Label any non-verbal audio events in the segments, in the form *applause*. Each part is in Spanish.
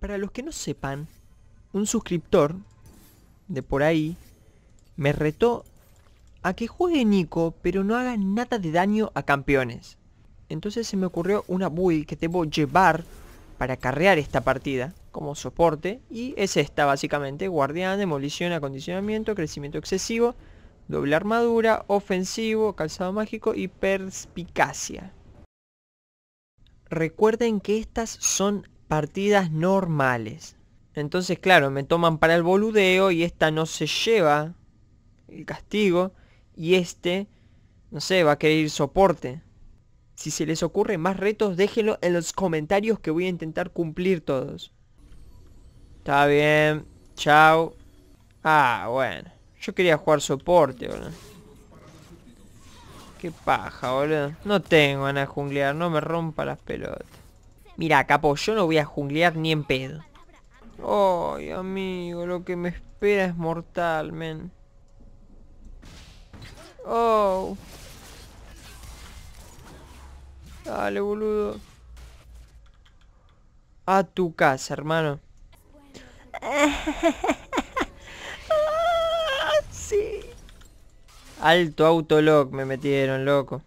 Para los que no sepan, un suscriptor de por ahí me retó a que juegue Nico, pero no haga nada de daño a campeones. Entonces se me ocurrió una build que debo llevar para carrear esta partida como soporte. Y es esta básicamente, guardián, demolición, acondicionamiento, crecimiento excesivo, doble armadura, ofensivo, calzado mágico y perspicacia. Recuerden que estas son partidas normales. Entonces, claro, me toman para el boludeo y esta no se lleva el castigo y este, no sé, va a querer soporte. Si se les ocurre más retos, déjenlo en los comentarios que voy a intentar cumplir todos. Está bien. Chao. Ah, bueno. Yo quería jugar soporte, boludo. Qué paja, boludo. No tengo ganas de junglear, no me rompa las pelotas. Mira, capo, yo no voy a junglear ni en pedo. Ay, amigo, lo que me espera es mortal, men. Oh. Dale, boludo. A tu casa, hermano. Ah, sí. Alto autolog me metieron, loco.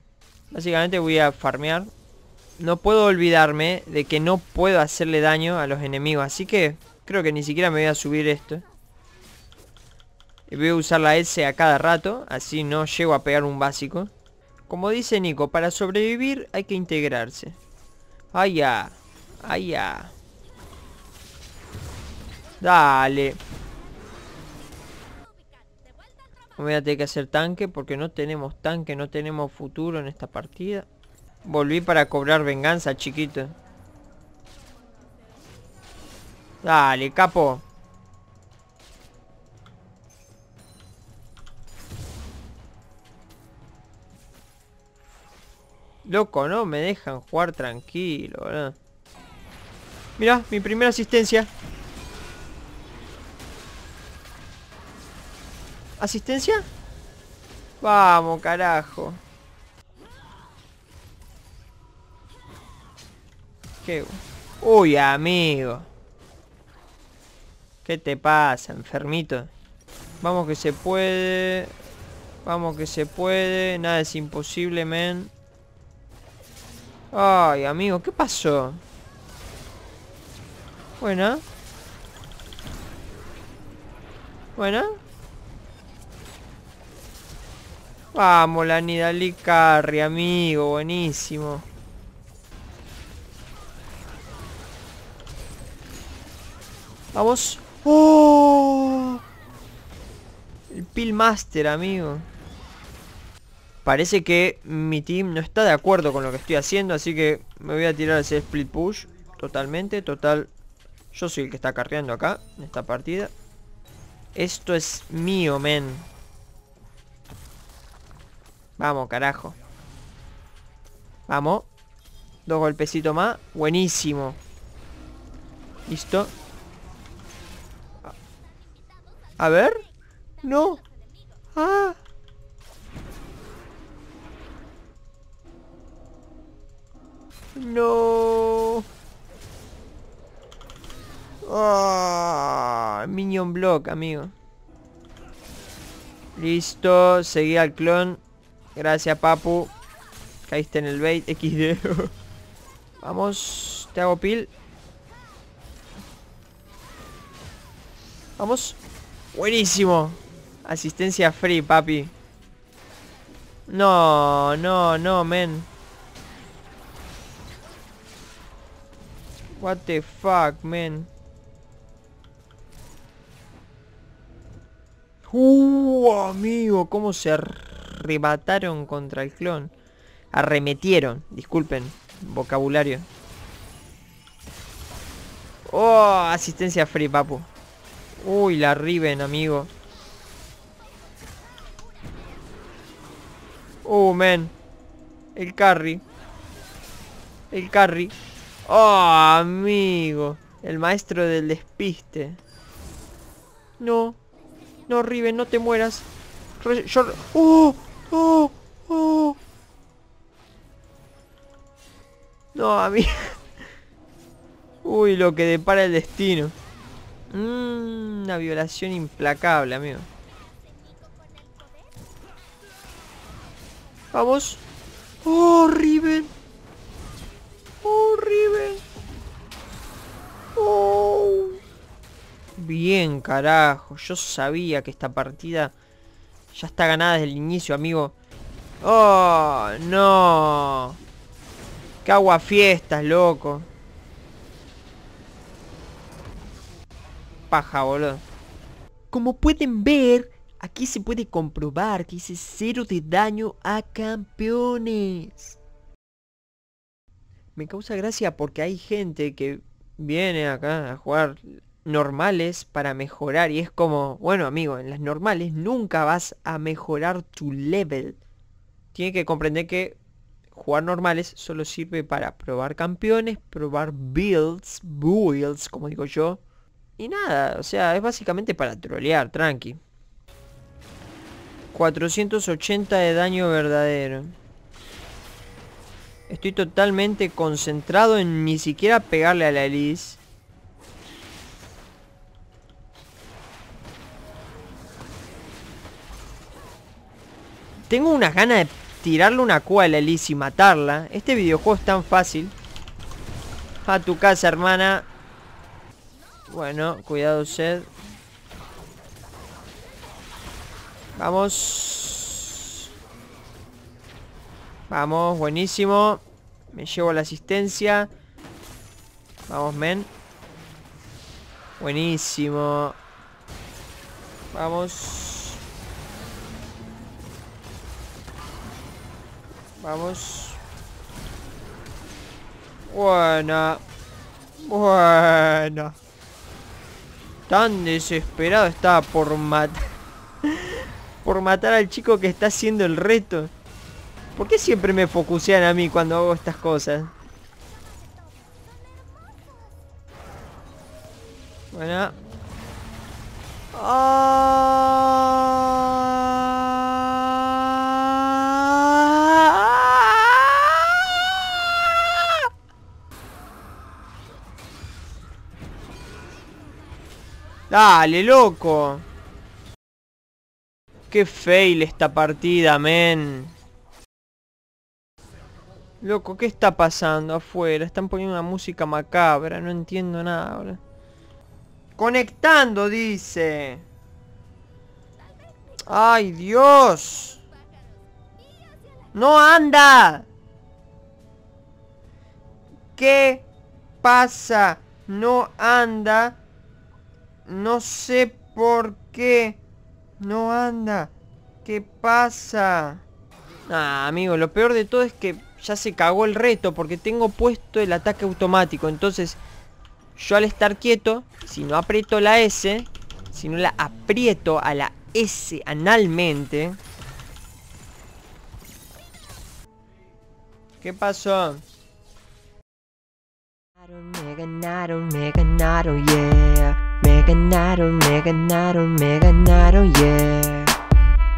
Básicamente voy a farmear no puedo olvidarme de que no puedo hacerle daño a los enemigos. Así que creo que ni siquiera me voy a subir esto. Voy a usar la S a cada rato, así no llego a pegar un básico. Como dice Nico, para sobrevivir hay que integrarse. Ahí ya! Ahí ya! Dale. Voy a tener que hacer tanque porque no tenemos tanque, no tenemos futuro en esta partida. Volví para cobrar venganza, chiquito. Dale, capo. Loco, no me dejan jugar tranquilo, ¿verdad? Mirá, mi primera asistencia. ¿Asistencia? Vamos, carajo. Uy, amigo. ¿Qué te pasa, enfermito? Vamos que se puede. Vamos que se puede. Nada es imposible, men. Ay, amigo, ¿qué pasó? Buena. Buena. Vamos, la nidalicarri Carry, amigo. Buenísimo. Vamos. ¡Oh! El master, amigo. Parece que mi team no está de acuerdo con lo que estoy haciendo, así que me voy a tirar ese split push totalmente, total. Yo soy el que está carreando acá, en esta partida. Esto es mío, men. Vamos, carajo. Vamos. Dos golpecitos más. Buenísimo. Listo. A ver. No. Ah. No. Oh, minion block, amigo. Listo. Seguí al clon. Gracias, papu. Caíste en el bait. XD. *laughs* Vamos. Te hago pil. Vamos. Buenísimo. Asistencia free, papi. No, no, no, men. What the fuck, men. Uh, amigo, cómo se arrebataron contra el clon. Arremetieron, disculpen, vocabulario. Oh, asistencia free, papu. Uy, la Riven, amigo. Oh, men. El carry. El carry. Oh, amigo. El maestro del despiste. No. No, Riven, no te mueras. Yo... ¡Oh! ¡Oh! ¡Oh! No, amigo. *laughs* Uy, lo que depara el destino una violación implacable, amigo. Vamos. ¡Oh, horrible oh, ¡Oh, Bien, carajo. Yo sabía que esta partida ya está ganada desde el inicio, amigo. ¡Oh, no! ¡Qué fiestas loco! paja, boludo. Como pueden ver, aquí se puede comprobar que hice cero de daño a campeones. Me causa gracia porque hay gente que viene acá a jugar normales para mejorar y es como, bueno amigo, en las normales nunca vas a mejorar tu level. Tiene que comprender que jugar normales solo sirve para probar campeones, probar builds, builds, como digo yo, y nada, o sea, es básicamente para trolear, tranqui. 480 de daño verdadero. Estoy totalmente concentrado en ni siquiera pegarle a la Elise. Tengo unas ganas de tirarle una cuál a la y matarla. Este videojuego es tan fácil. A tu casa, hermana. Bueno, cuidado sed. Vamos. Vamos, buenísimo. Me llevo la asistencia. Vamos, men. Buenísimo. Vamos. Vamos. Buena. Buena. Tan desesperado estaba por matar... por matar al chico que está haciendo el reto. ¿Por qué siempre me focusean a mí cuando hago estas cosas? Bueno. Ah. Dale, loco. Qué fail esta partida, men. Loco, ¿qué está pasando afuera? Están poniendo una música macabra, no entiendo nada Conectando, dice. ¡Ay, Dios! ¡No anda! ¿Qué pasa? No anda no sé por qué. No anda. ¿Qué pasa? Ah, amigo, lo peor de todo es que ya se cagó el reto porque tengo puesto el ataque automático. Entonces, yo al estar quieto, si no aprieto la S, si no la aprieto a la S analmente... ¿Qué pasó? me ganaron, ganaron, me ganaron, me ganaron, yeah.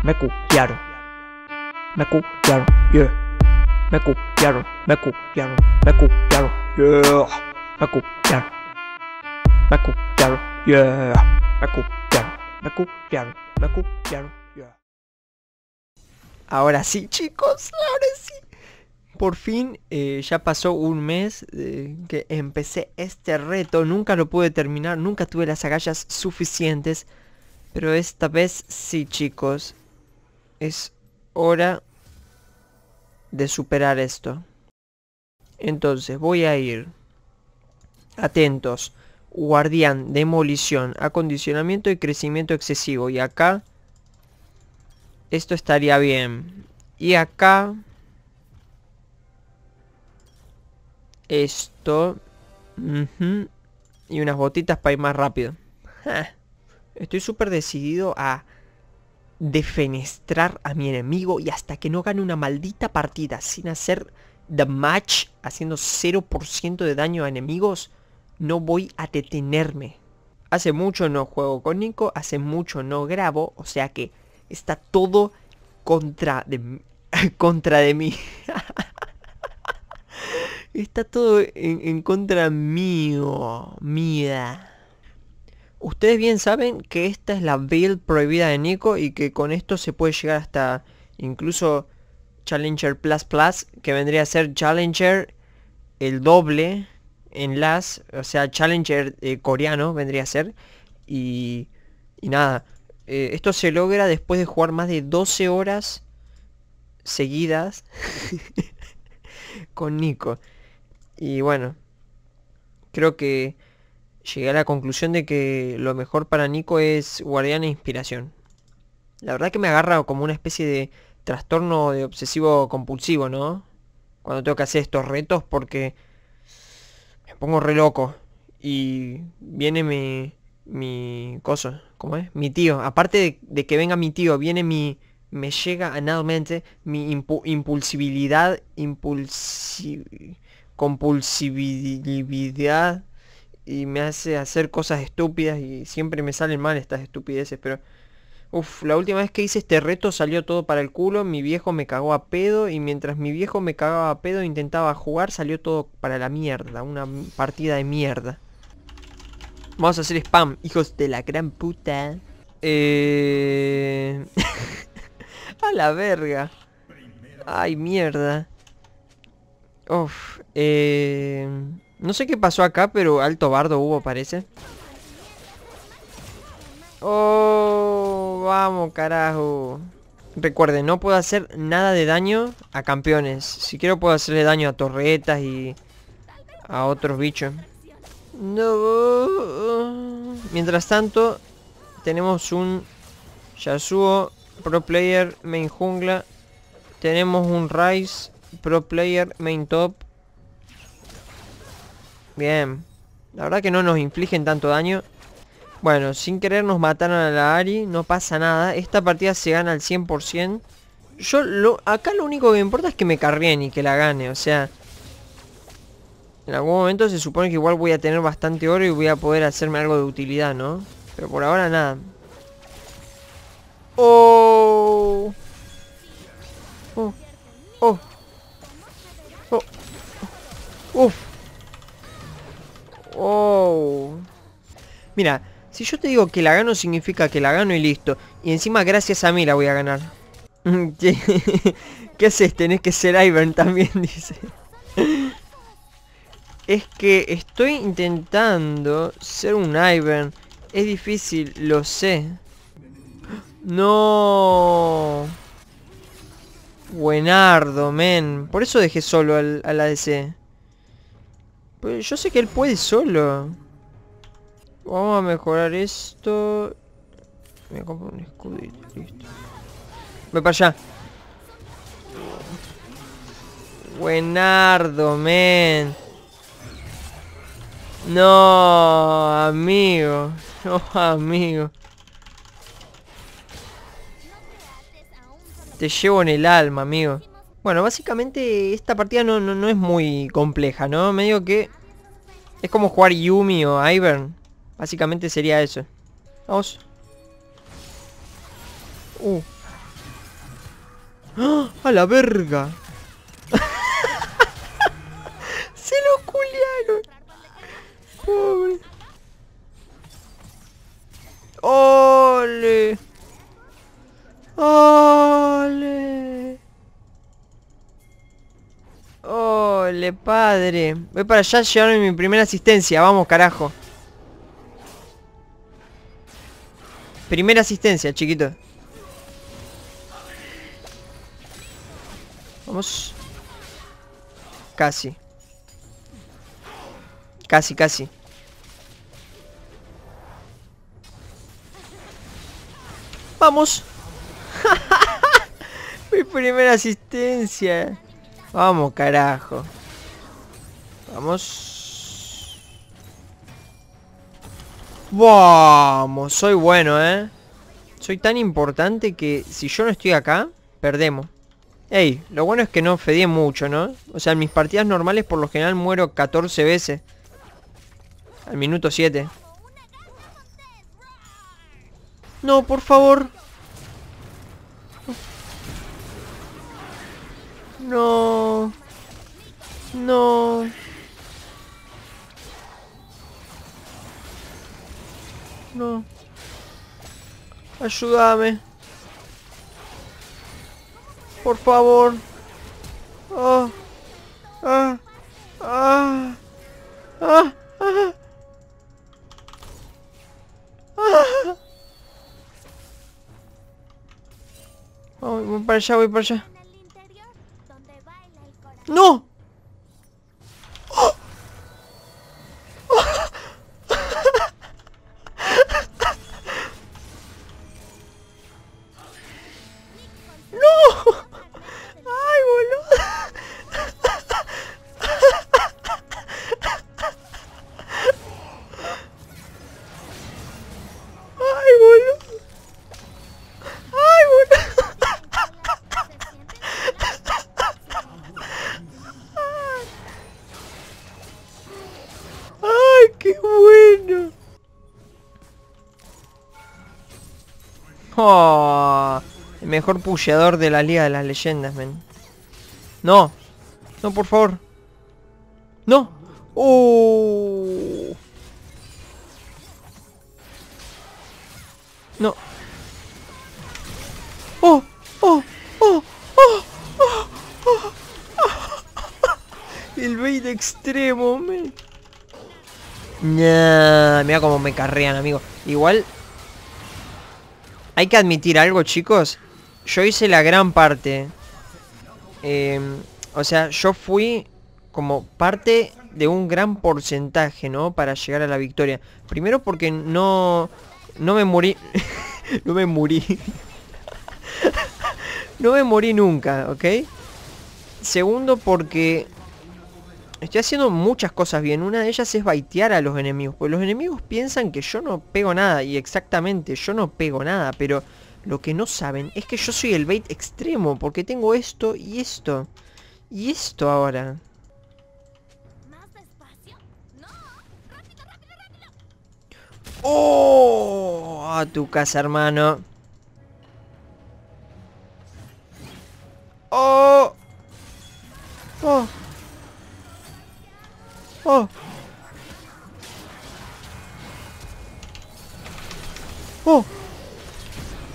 Me copiaron, me copiaron, yeah. Me copiaron, me copiaron, me copiaron, yeah. Me copiaron, me copiaron, yeah. Me copiaron, me copiaron, me copiaron, yeah. Ahora sí, chicos, ahora sí. Por fin, eh, ya pasó un mes eh, que empecé este reto, nunca lo pude terminar, nunca tuve las agallas suficientes, pero esta vez sí chicos, es hora de superar esto. Entonces, voy a ir, atentos, guardián, demolición, acondicionamiento y crecimiento excesivo, y acá, esto estaría bien, y acá Esto. Y unas botitas para ir más rápido. Estoy súper decidido a defenestrar a mi enemigo y hasta que no gane una maldita partida sin hacer the match haciendo 0% de daño a enemigos, no voy a detenerme. Hace mucho no juego con Nico, hace mucho no grabo, o sea que está todo contra de, *laughs* contra de mí. *laughs* Está todo en, contra mío, mía. Ustedes bien saben que esta es la build prohibida de Nico y que con esto se puede llegar hasta incluso Challenger Plus Plus, que vendría a ser Challenger el doble en las, o sea, Challenger eh, coreano vendría a ser. Y, y nada, eh, esto se logra después de jugar más de 12 horas seguidas *laughs* con Nico. Y bueno, creo que llegué a la conclusión de que lo mejor para Nico es Guardián e Inspiración. La verdad que me agarra como una especie de trastorno de obsesivo compulsivo, ¿no? Cuando tengo que hacer estos retos porque me pongo re loco. Y viene mi... mi cosa, ¿cómo es? Mi tío. Aparte de, que venga mi tío, viene mi... me llega a mente mi impulsibilidad, impulsi compulsividad y me hace hacer cosas estúpidas y siempre me salen mal estas estupideces, pero... uff, la última vez que hice este reto salió todo para el culo, mi viejo me cagó a pedo y mientras mi viejo me cagaba a pedo intentaba jugar salió todo para la mierda, una partida de mierda. Vamos a hacer spam, hijos de la gran puta. Eh... *laughs* a la verga. Ay, mierda. Eh, no sé qué pasó acá, pero alto bardo hubo, parece. Oh, vamos, carajo. Recuerden, no puedo hacer nada de daño a campeones. Si quiero puedo hacerle daño a torretas y a otros bichos. No. Mientras tanto, tenemos un Yasuo, Pro Player, Main Jungla. Tenemos un Rice. Pro Player Main Top. Bien. La verdad que no nos infligen tanto daño. Bueno, sin querer nos mataron a la Ari. No pasa nada. Esta partida se gana al 100%. Yo acá lo único que me importa es que me carguen y que la gane. O sea... En algún momento se supone que igual voy a tener bastante oro y voy a poder hacerme algo de utilidad, ¿no? Pero por ahora nada. ¡Oh! ¡Oh! oh. Uf. Oh. Mira, si yo te digo que la gano significa que la gano y listo. Y encima gracias a mí la voy a ganar. *laughs* *laughs* ¿Qué, haces? Tenés que ser Ivern también, *laughs* dice. Es que estoy intentando ser un Ivern. Es difícil, lo sé. No. Buenardo, men. Por eso dejé solo al ADC. Pues yo sé que él puede solo. Vamos a mejorar esto. Me compro un escudito, listo. Voy para allá. Buenardo, men. No, amigo. No, amigo. Te llevo en el alma, amigo. Bueno, básicamente esta partida no, es muy compleja, ¿no? Medio que es como jugar Yumi o Ivern. Básicamente sería eso. Vamos. Uh. ¡Ah! ¡A la verga! *laughs* ¡Se lo culiaron! padre. Voy para allá, llevarme mi primera asistencia. Vamos, carajo. Primera asistencia, chiquito. Vamos. Casi. Casi, casi. Vamos. *laughs* mi primera asistencia. Vamos, carajo. Vamos. Vamos, soy bueno, ¿eh? Soy tan importante que si yo no estoy acá, perdemos. Ey, lo bueno es que no fedié mucho, ¿no? O sea, en mis partidas normales por lo general muero 14 veces. Al minuto 7. No, por favor. No. No. No. Ayúdame. Por favor. Ah. Ah. Ah. ah. ah. ah. voy para allá, voy para allá. El mejor pusheador de la Liga de las Leyendas, men. No. No, por favor. No. Oh. No. Oh, oh, oh, El bait extremo, men. mira cómo me carrean, amigo. Igual hay que admitir algo, chicos. Yo hice la gran parte. Em, o sea, yo fui como parte de un gran porcentaje, ¿no? Para llegar a la victoria. Primero porque no... No me morí... *laughs* no me morí. *laughs* no me morí nunca, ¿ok? Segundo porque Estoy haciendo muchas cosas bien. Una de ellas es baitear a los enemigos. Porque los enemigos piensan que yo no pego nada. Y exactamente, yo no pego nada. Pero lo que no saben es que yo soy el bait extremo. Porque tengo esto y esto. Y esto ahora. ¡Oh! A tu casa, hermano. ¡Oh! ¡Oh! ¡Oh! ¡Oh!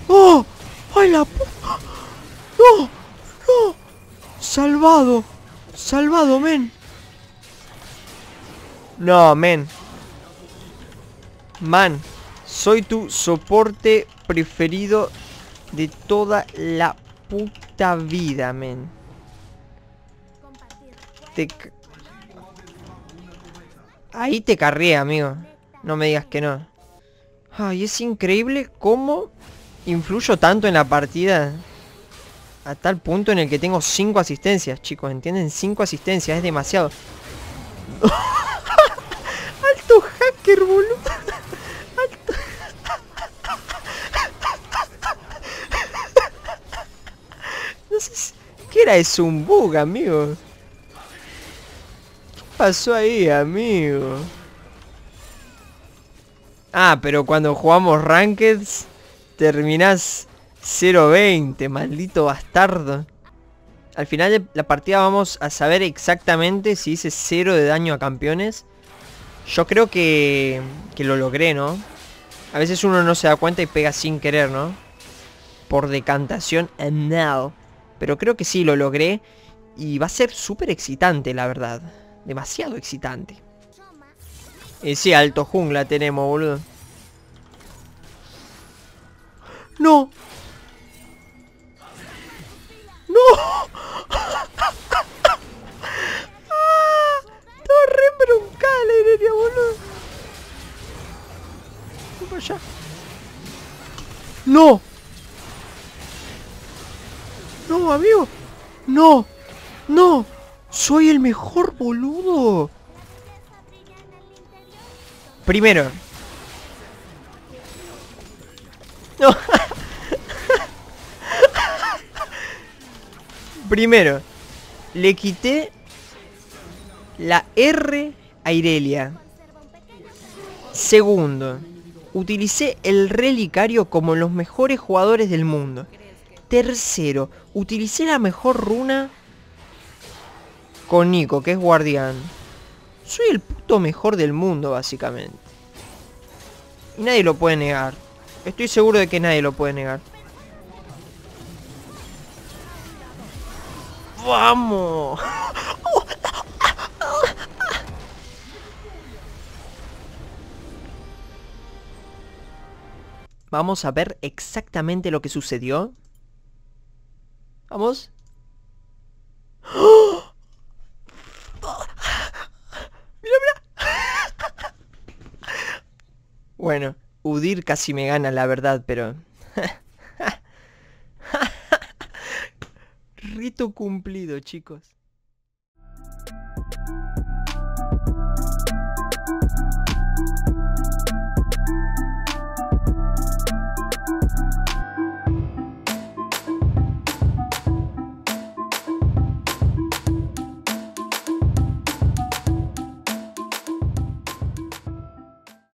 ¡Oh! ¡Ay, la puta! ¡No! ¡No! ¡Salvado! ¡Salvado, men! No, men. Man, soy tu soporte preferido de toda la puta vida, men. Te Ahí te carría, amigo. No me digas que no. Ay, es increíble cómo influyo tanto en la partida. A tal punto en el que tengo 5 asistencias, chicos. ¿Entienden? 5 asistencias, es demasiado. *laughs* Alto hacker, boludo. Alto... *laughs* no sé ¿Qué era eso? Un bug, amigo pasó ahí, amigo? Ah, pero cuando jugamos Rankeds terminás 0-20, maldito bastardo. Al final de la partida vamos a saber exactamente si hice 0 de daño a campeones. Yo creo que, que lo logré, ¿no? A veces uno no se da cuenta y pega sin querer, ¿no? Por decantación, and Pero creo que sí, lo logré. Y va a ser súper excitante, la verdad. Demasiado excitante. Ese alto jungla tenemos, boludo. ¡No! primero. *laughs* primero, le quité la R a Irelia. Segundo, utilicé el relicario como los mejores jugadores del mundo. Tercero, utilicé la mejor runa con Nico, que es guardián. Soy el puto mejor del mundo, básicamente. Y nadie lo puede negar. Estoy seguro de que nadie lo puede negar. ¡Vamos! Vamos a ver exactamente lo que sucedió. Vamos. Bueno, Udir casi me gana, la verdad, pero... *laughs* *laughs* Rito cumplido, chicos.